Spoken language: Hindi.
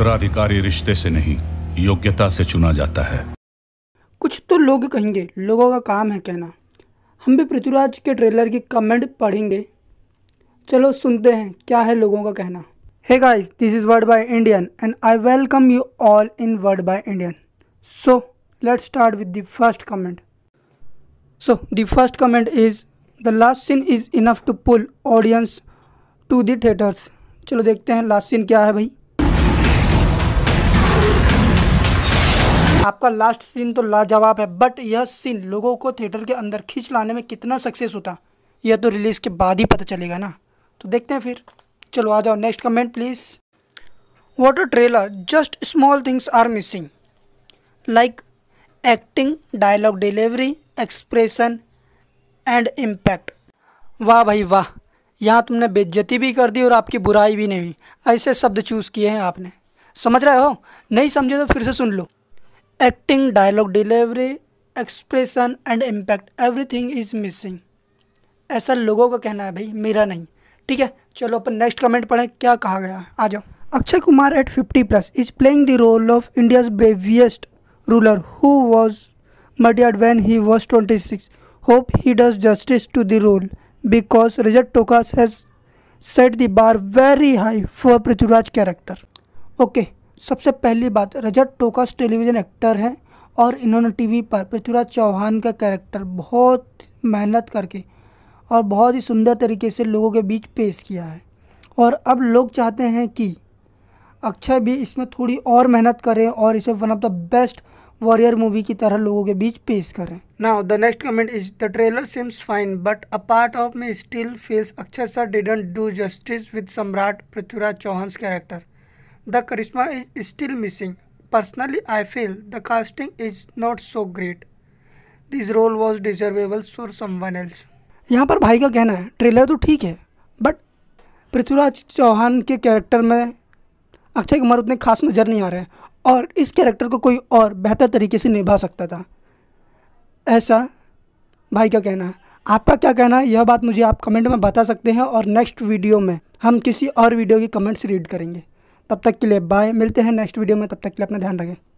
उत्तराधिकारी रिश्ते से नहीं योग्यता से चुना जाता है कुछ तो लोग कहेंगे लोगों का काम है कहना हम भी पृथ्वीराज के ट्रेलर की कमेंट पढ़ेंगे चलो सुनते हैं क्या है लोगों का कहना है guys this is word by Indian and I welcome you all in word by Indian so let's start with the first comment so the first comment is the last scene is enough to pull audience to the theatres चलो देखते हैं लास्ट सीन क्या है भाई आपका लास्ट सीन तो लाजवाब है बट यह सीन लोगों को थिएटर के अंदर खींच लाने में कितना सक्सेस होता यह तो रिलीज़ के बाद ही पता चलेगा ना तो देखते हैं फिर चलो आ जाओ next comment please what a trailer just small things are missing like acting dialogue delivery expression and impact वाह भाई वाह यहाँ तुमने बेज्जती भी कर दी और आपकी बुराई भी नहीं ऐसे शब्द चूज़ किए हैं आपने समझ रहे हो नहीं समझे तो फिर से सुन लो acting dialogue delivery expression and impact everything is missing ऐसा लोगों का कहना है भाई मेरा नहीं ठीक है चलो अपन नेक्स्ट कमेंट पढ़ें क्या कहा गया है आ जाओ Akshay Kumar at fifty plus is playing the role of India's bravest ruler who was मडियड when he was twenty six hope he does justice to the role because Rajat Tokas has set the bar very high for Prithviraj character okay सबसे पहली बात रजत टोकस टेलीविज़न एक्टर हैं और इन्होंने टीवी पर पृथ्वीराज चौहान का कैरेक्टर बहुत मेहनत करके और बहुत ही सुंदर तरीके से लोगों के बीच पेश किया है और अब लोग चाहते हैं कि अक्षय भी इसमें थोड़ी और मेहनत करें और इसे one of the best warrior movie की तरह लोगों के बीच पेश करें now the next comment is the trailer seems fine but a part of me still feels Akshay sir didn't do justice with Samrat Prithviraj Chauhan character charisma is still missing personally I feel the casting is not so great this role was deservable deservable someone else यहाँ पर भाई का कहना है ट्रेलर तो ठीक है बट पृथ्वीराज चौहान के कैरेक्टर में अक्षय कुमार उतने खास नज़र नहीं आ रहे हैं और इस कैरेक्टर को कोई और बेहतर तरीके से निभा सकता था ऐसा भाई का कहना है आपका क्या कहना है यह बात मुझे आप कमेंट में बता सकते हैं और नेक्स्ट वीडियो में हम किसी और वीडियो की कमेंट्स रीड करेंगे तब तक के लिए बाय मिलते हैं नेक्स्ट वीडियो में तब तक के लिए अपना ध्यान रखें